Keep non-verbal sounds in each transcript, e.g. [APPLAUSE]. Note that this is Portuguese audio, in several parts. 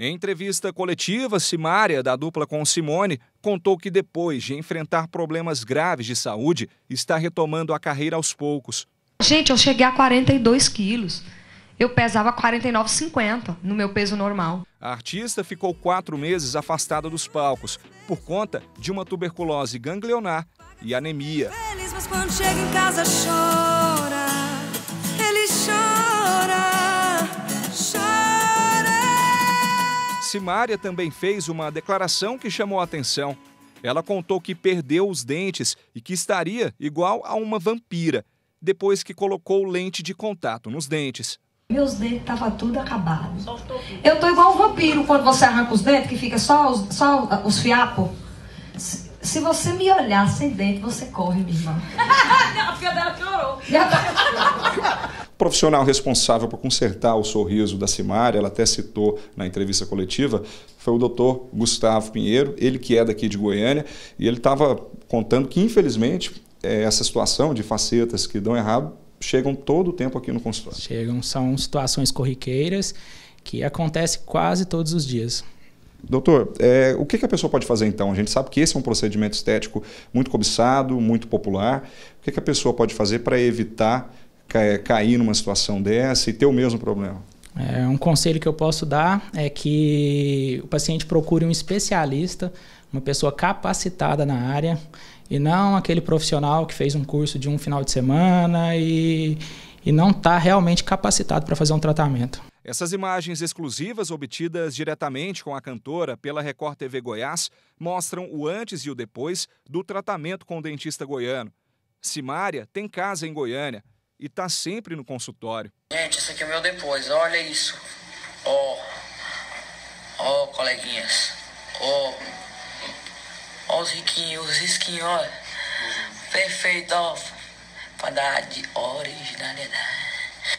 Em entrevista coletiva, Simária, da dupla com Simone, contou que depois de enfrentar problemas graves de saúde, está retomando a carreira aos poucos. Gente, eu cheguei a 42 quilos. Eu pesava 49,50 no meu peso normal. A artista ficou quatro meses afastada dos palcos por conta de uma tuberculose ganglionar e anemia. Feliz, mas quando chega em casa chora. Simária também fez uma declaração que chamou a atenção. Ela contou que perdeu os dentes e que estaria igual a uma vampira, depois que colocou lente de contato nos dentes. Meus dentes estavam tudo acabados. Eu tô igual um vampiro quando você arranca os dentes, que fica só os, só os fiapos. Se, se você me olhar sem dente, você corre, minha irmã. [LAUGHS] [LAUGHS] chorou. [LAUGHS] profissional responsável por consertar o sorriso da Cimar, ela até citou na entrevista coletiva, foi o doutor Gustavo Pinheiro, ele que é daqui de Goiânia, e ele estava contando que, infelizmente, é, essa situação de facetas que dão errado chegam todo o tempo aqui no consultório. Chegam, são situações corriqueiras que acontecem quase todos os dias. Doutor, é, o que, que, a pessoa pode fazer então? A gente sabe que esse é um procedimento estético muito cobiçado, muito popular. O que, que a pessoa pode fazer para evitar cair numa situação dessa e ter o mesmo problema? É, um conselho que eu posso dar é que o paciente procure um especialista, uma pessoa capacitada na área, e não aquele profissional que fez um curso de um final de semana e, e não está realmente capacitado para fazer um tratamento. Essas imagens exclusivas, obtidas diretamente com a cantora pela Record TV Goiás, mostram o antes e o depois do tratamento com o dentista goiano. Simária tem casa em Goiânia e está sempre no consultório. Gente, esse aqui é o meu depois, olha isso. Ó, oh. ó, oh, coleguinhas. Ó, oh. ó os riquinhos, os risquinhos, olha. Uhum. Perfeito, ó. Para dar de originalidade.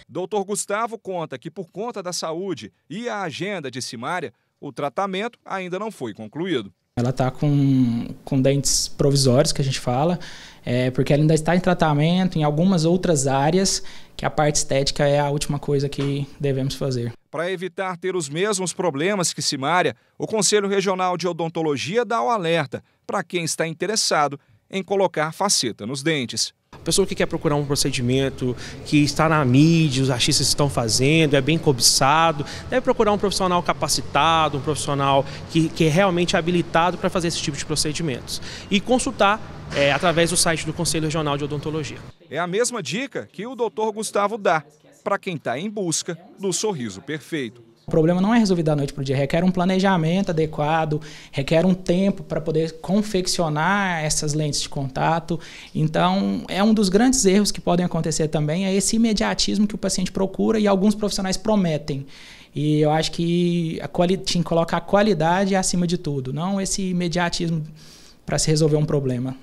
Dr. Gustavo conta que, por conta da saúde e a agenda de Simária, o tratamento ainda não foi concluído. Ela está com, com dentes provisórios, que a gente fala, é, porque ela ainda está em tratamento em algumas outras áreas, que a parte estética é a última coisa que devemos fazer. Para evitar ter os mesmos problemas que Simária, o Conselho Regional de Odontologia dá o alerta para quem está interessado em colocar faceta nos dentes. A pessoa que quer procurar um procedimento que está na mídia, os artistas estão fazendo, é bem cobiçado, deve procurar um profissional capacitado, um profissional que, que é realmente habilitado para fazer esse tipo de procedimentos. E consultar é, através do site do Conselho Regional de Odontologia. É a mesma dica que o doutor Gustavo dá para quem está em busca do sorriso perfeito. O problema não é resolvido da noite para o dia, requer um planejamento adequado, requer um tempo para poder confeccionar essas lentes de contato. Então, é um dos grandes erros que podem acontecer também, é esse imediatismo que o paciente procura e alguns profissionais prometem. E eu acho que a tinha que colocar a qualidade acima de tudo, não esse imediatismo para se resolver um problema.